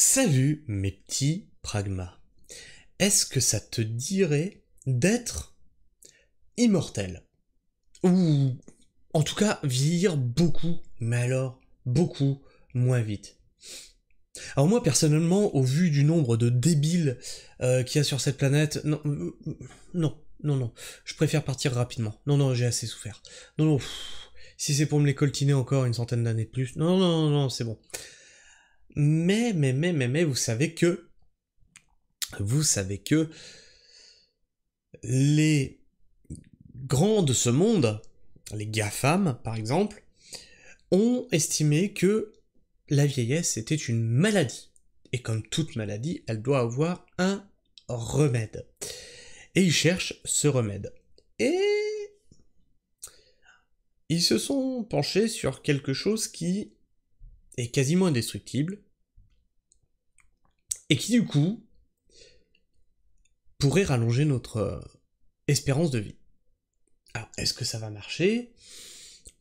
Salut mes petits pragmas. Est-ce que ça te dirait d'être immortel Ou en tout cas vieillir beaucoup, mais alors beaucoup moins vite. Alors moi personnellement, au vu du nombre de débiles euh, qu'il y a sur cette planète, non, euh, euh, non, non, non, je préfère partir rapidement. Non, non, j'ai assez souffert. Non, non, si c'est pour me les coltiner encore une centaine d'années de plus, non, non, non c'est bon. Mais, mais, mais, mais, mais, vous savez que, vous savez que les grands de ce monde, les GAFAM par exemple, ont estimé que la vieillesse était une maladie. Et comme toute maladie, elle doit avoir un remède. Et ils cherchent ce remède. Et ils se sont penchés sur quelque chose qui est quasiment indestructible, et qui du coup pourrait rallonger notre euh, espérance de vie. Alors, est-ce que ça va marcher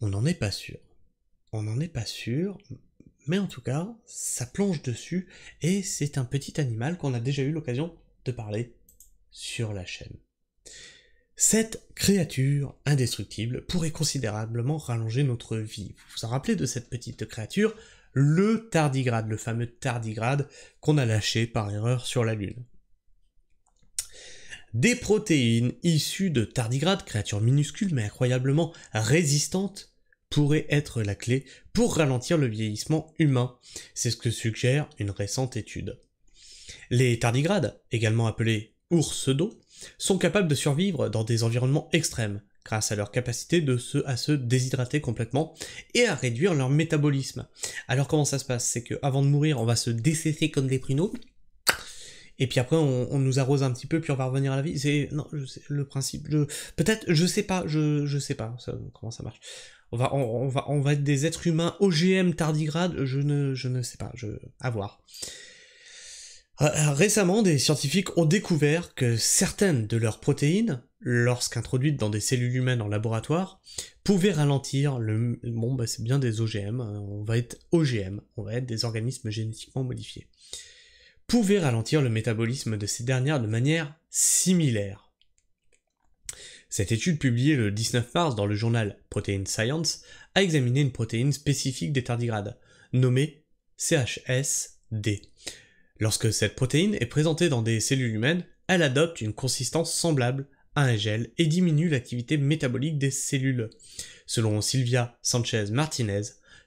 On n'en est pas sûr. On n'en est pas sûr, mais en tout cas, ça plonge dessus, et c'est un petit animal qu'on a déjà eu l'occasion de parler sur la chaîne. Cette créature indestructible pourrait considérablement rallonger notre vie. Vous vous en rappelez de cette petite créature le tardigrade, le fameux tardigrade qu'on a lâché par erreur sur la Lune. Des protéines issues de tardigrades, créatures minuscules mais incroyablement résistantes, pourraient être la clé pour ralentir le vieillissement humain. C'est ce que suggère une récente étude. Les tardigrades, également appelés ours d'eau, sont capables de survivre dans des environnements extrêmes, grâce à leur capacité de se, à se déshydrater complètement et à réduire leur métabolisme. Alors comment ça se passe C'est qu'avant de mourir, on va se dessécher comme des pruneaux, et puis après on, nous arrose un petit peu puis on va revenir à la vie c'est non le principe peut-être je sais pas je je sais pas comment ça marche on va on, va on va être des êtres humains OGM tardigrades, je ne je ne sais pas je à voir euh, euh, récemment, des scientifiques ont découvert que certaines de leurs protéines, lorsqu'introduites dans des cellules humaines en laboratoire, pouvaient ralentir le... Bon, bah, c'est bien des OGM, hein, on va être OGM, on va être des organismes génétiquement modifiés. Pouvaient ralentir le métabolisme de ces dernières de manière similaire. Cette étude publiée le 19 mars dans le journal Protein Science a examiné une protéine spécifique des tardigrades, nommée CHSD Lorsque cette protéine est présentée dans des cellules humaines, elle adopte une consistance semblable à un gel et diminue l'activité métabolique des cellules. Selon Sylvia Sanchez-Martinez,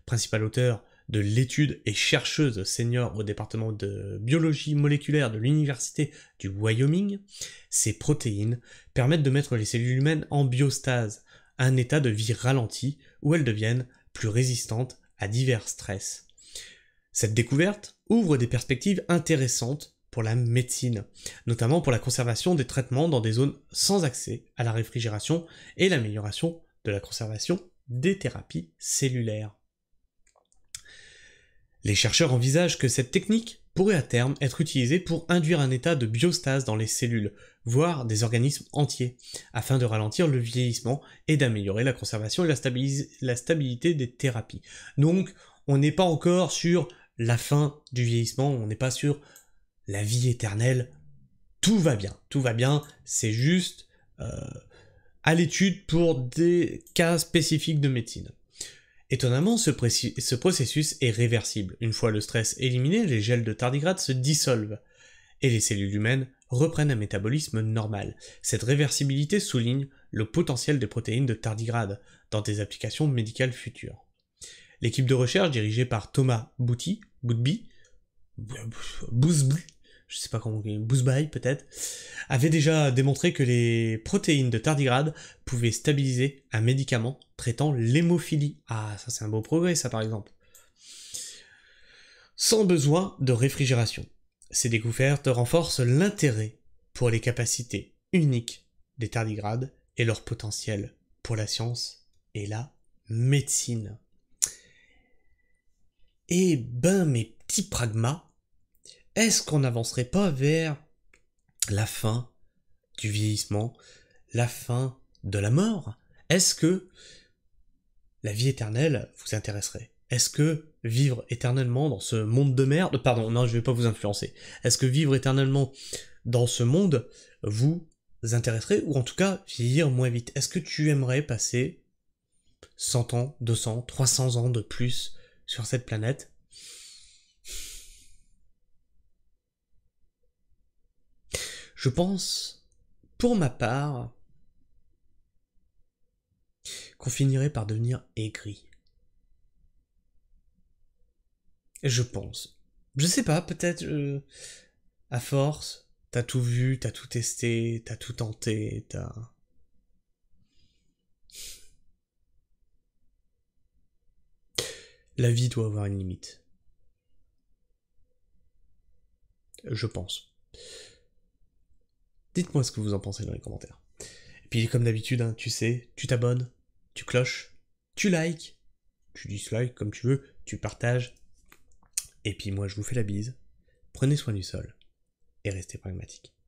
principale auteure de l'étude et chercheuse senior au département de biologie moléculaire de l'université du Wyoming, ces protéines permettent de mettre les cellules humaines en biostase, un état de vie ralenti où elles deviennent plus résistantes à divers stress. Cette découverte ouvre des perspectives intéressantes pour la médecine, notamment pour la conservation des traitements dans des zones sans accès à la réfrigération et l'amélioration de la conservation des thérapies cellulaires. Les chercheurs envisagent que cette technique pourrait à terme être utilisée pour induire un état de biostase dans les cellules, voire des organismes entiers, afin de ralentir le vieillissement et d'améliorer la conservation et la, stabilité des thérapies. Donc, on n'est pas encore sur la fin du vieillissement, on n'est pas sur la vie éternelle, tout va bien, tout va bien, c'est juste euh, à l'étude pour des cas spécifiques de médecine. Étonnamment, ce, processus est réversible. Une fois le stress éliminé, les gels de tardigrade se dissolvent et les cellules humaines reprennent un métabolisme normal. Cette réversibilité souligne le potentiel des protéines de tardigrade dans des applications médicales futures. L'équipe de recherche dirigée par Thomas Bouty Bootby, Boosby, je sais pas comment, Boosby peut-être, avait déjà démontré que les protéines de tardigrade pouvaient stabiliser un médicament traitant l'hémophilie. Ah, ça c'est un beau progrès ça par exemple. Sans besoin de réfrigération. Ces découvertes renforcent l'intérêt pour les capacités uniques des tardigrades et leur potentiel pour la science et la médecine. Eh ben, mes petits pragmas, est-ce qu'on n'avancerait pas vers la fin du vieillissement, la fin de la mort Est-ce que la vie éternelle vous intéresserait Est-ce que vivre éternellement dans ce monde de merde, pardon, non, je ne vais pas vous influencer. Est-ce que vivre éternellement dans ce monde vous intéresserait ou en tout cas vieillir moins vite Est-ce que tu aimerais passer 100 ans, 200, 300 ans de plus sur cette planète. Je pense, pour ma part, qu'on finirait par devenir aigri. Je pense. Je sais pas, peut-être euh, à force, t'as tout vu, t'as tout testé, t'as tout tenté, t'as La vie doit avoir une limite. Je pense. Dites-moi ce que vous en pensez dans les commentaires. Et puis comme d'habitude, hein, tu sais, tu t'abonnes, tu cloches, tu likes, tu dislikes comme tu veux, tu partages. Et puis moi je vous fais la bise. Prenez soin du sol et restez pragmatique.